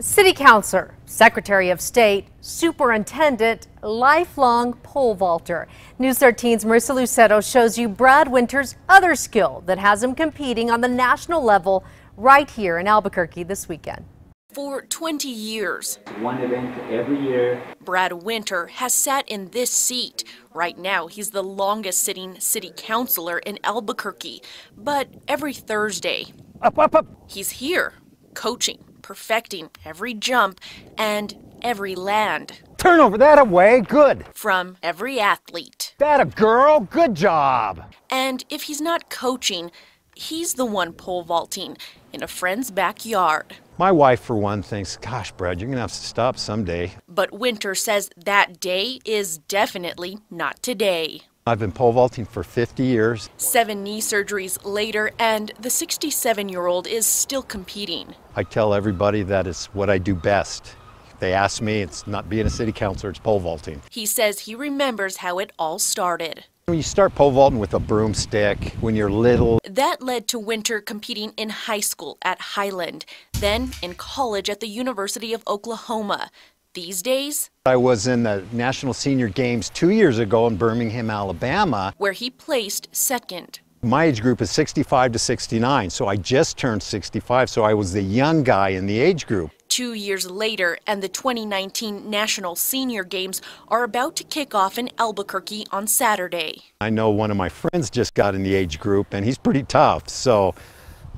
City Councilor, Secretary of State, Superintendent, lifelong pole vaulter. News 13's Marissa Lucero shows you Brad Winter's other skill that has him competing on the national level right here in Albuquerque this weekend. For 20 years, one event every year, Brad Winter has sat in this seat. Right now, he's the longest sitting city councilor in Albuquerque, but every Thursday, up, up, up. he's here coaching perfecting every jump and every land. Turnover that away, good. From every athlete. That a girl, good job. And if he's not coaching, he's the one pole vaulting in a friend's backyard. My wife, for one, thinks, gosh, Brad, you're going to have to stop someday. But Winter says that day is definitely not today. I've been pole vaulting for 50 years. Seven knee surgeries later, and the 67 year old is still competing. I tell everybody that it's what I do best. they ask me, it's not being a city councilor, it's pole vaulting. He says he remembers how it all started. When you start pole vaulting with a broomstick when you're little. That led to Winter competing in high school at Highland, then in college at the University of Oklahoma these days. I was in the National Senior Games two years ago in Birmingham, Alabama, where he placed second. My age group is 65 to 69, so I just turned 65, so I was the young guy in the age group. Two years later, and the 2019 National Senior Games are about to kick off in Albuquerque on Saturday. I know one of my friends just got in the age group, and he's pretty tough, so,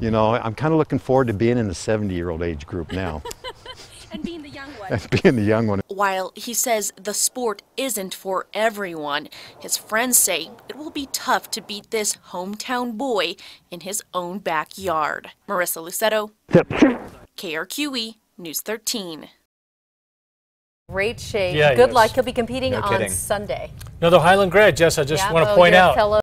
you know, I'm kind of looking forward to being in the 70 year old age group now. and being that's being the young one. While he says the sport isn't for everyone, his friends say it will be tough to beat this hometown boy in his own backyard. Marissa Lucetto, KRQE News 13. Great shape. Yeah, Good is. luck. He'll be competing no on Sunday. Another Highland grad, Jess. I just yeah, want to oh, point out.